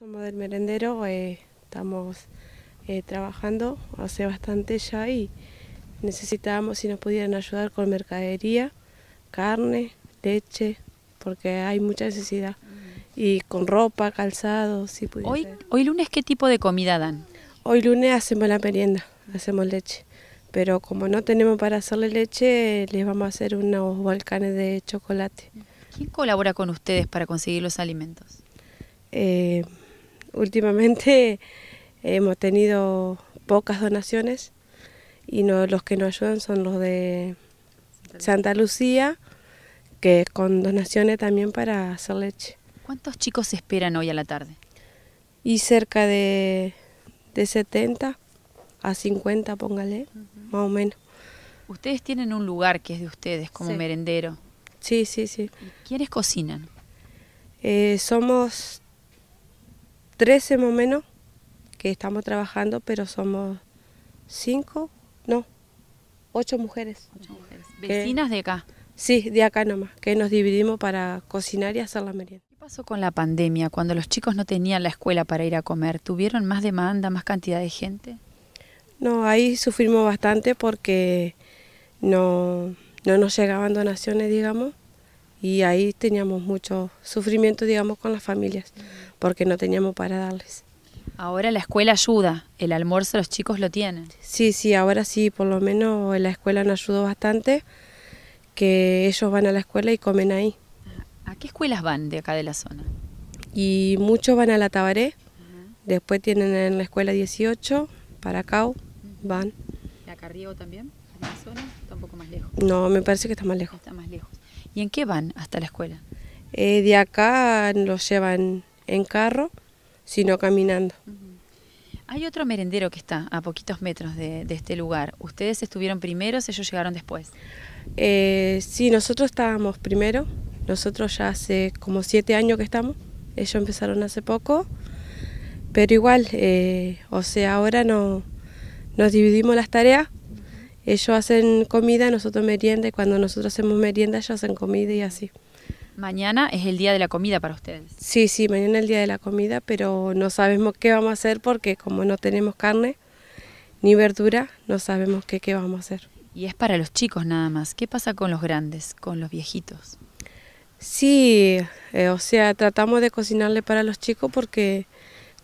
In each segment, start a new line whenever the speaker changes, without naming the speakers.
Somos del merendero, eh, estamos eh, trabajando hace bastante ya y necesitábamos si nos pudieran ayudar con mercadería, carne, leche, porque hay mucha necesidad. Y con ropa, calzado, si pudieran. Hoy, hoy lunes, ¿qué tipo de comida dan? Hoy lunes hacemos la merienda, hacemos leche. Pero como no tenemos para hacerle leche, les vamos a hacer unos volcanes de chocolate. ¿Quién colabora con ustedes para conseguir los alimentos? Eh, últimamente hemos tenido pocas donaciones y no, los que nos ayudan son los de Santa Lucía, que con donaciones también para hacer leche. ¿Cuántos chicos esperan hoy a la tarde? Y cerca de, de 70 a 50, póngale,
más o menos. Ustedes tienen un lugar que es de ustedes como merendero.
Sí, sí, sí. ¿Quiénes cocinan? Eh, somos 13 más o menos que estamos trabajando, pero somos cinco, no, ocho mujeres. ¿Vecinas de acá? Sí, de acá nomás, que nos dividimos para cocinar y hacer la merienda. ¿Qué
pasó con la pandemia cuando los chicos no tenían la escuela para ir a comer? ¿Tuvieron más demanda, más cantidad de gente?
No, ahí sufrimos bastante porque no, no nos llegaban donaciones, digamos, y ahí teníamos mucho sufrimiento, digamos, con las familias, porque no teníamos para darles. Ahora la escuela ayuda, el almuerzo los chicos lo tienen. Sí, sí, ahora sí, por lo menos la escuela nos ayudó bastante, que ellos van a la escuela y comen ahí. ¿A qué escuelas van de acá de la zona? Y muchos van a la Tabaré, después tienen en la escuela 18, para acá van.
también? en la zona? Está un poco más lejos. No,
me parece que está más lejos. Está más lejos. ¿Y en qué van hasta la escuela? Eh, de acá los llevan en carro, sino caminando.
Hay otro merendero que está a poquitos metros de, este
lugar. ¿Ustedes estuvieron primeros, ellos llegaron después? Eh, sí, nosotros estábamos primero. Nosotros ya hace como siete años que estamos. Ellos empezaron hace poco. Pero igual, eh, o sea, ahora no, nos dividimos las tareas ellos hacen comida, nosotros merienda, y cuando nosotros hacemos merienda, ellos hacen comida y así. Mañana es el día de la comida para ustedes. Sí, sí, mañana es el día de la comida, pero no sabemos qué vamos a hacer porque como no tenemos carne ni verdura, no sabemos qué, vamos a hacer. Y es para los chicos nada más. ¿Qué pasa con los grandes, con los viejitos? Sí, eh, o sea, tratamos de cocinarle para los chicos porque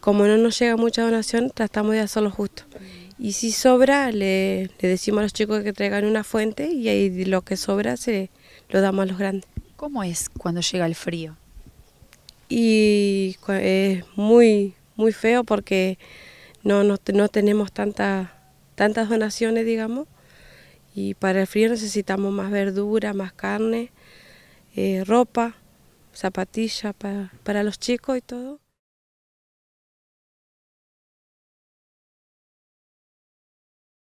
como no nos llega mucha donación, tratamos de hacerlo justo. Y si sobra, le, decimos a los chicos que traigan una fuente y ahí lo que sobra se lo damos a los grandes. ¿Cómo es cuando llega el frío? Y es muy, muy feo porque no, tenemos tantas donaciones, digamos. Y para el frío necesitamos más verdura, más carne, eh, ropa, zapatillas para los chicos y todo.